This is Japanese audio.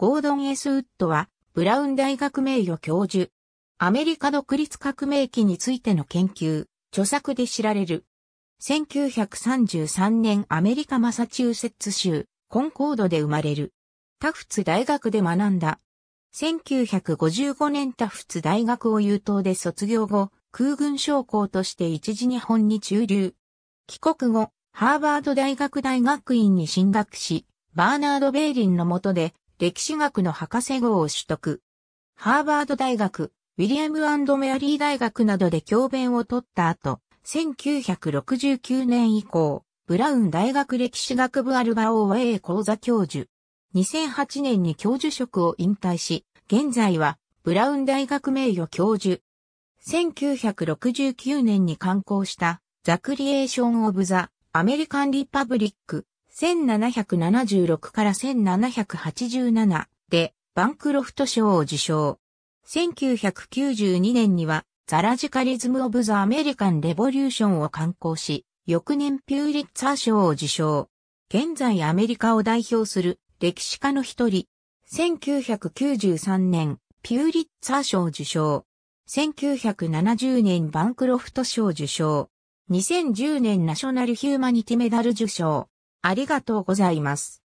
ゴードン・エスウッドは、ブラウン大学名誉教授。アメリカ独立革命期についての研究、著作で知られる。1933年アメリカマサチューセッツ州、コンコードで生まれる。タフツ大学で学んだ。1955年タフツ大学を優等で卒業後、空軍将校として一時日本に駐留。帰国後、ハーバード大学大学院に進学し、バーナード・ベイリンの下で歴史学の博士号を取得。ハーバード大学、ウィリアムメアリー大学などで教鞭を取った後、1969年以降、ブラウン大学歴史学部アルバオーウェイ講座教授。2008年に教授職を引退し、現在はブラウン大学名誉教授。1969年に刊行したザクリエーション・オブ・ザ・アメリカン・リパブリック1776から1787でバンクロフト賞を受賞。1992年にはザラジカリズム・オブ・ザ・アメリカン・レボリューションを刊行し、翌年ピューリッツァー賞を受賞。現在アメリカを代表する歴史家の一人。1993年、ピューリッツァー賞受賞。1970年バンクロフト賞受賞。2010年ナショナルヒューマニティメダル受賞。ありがとうございます。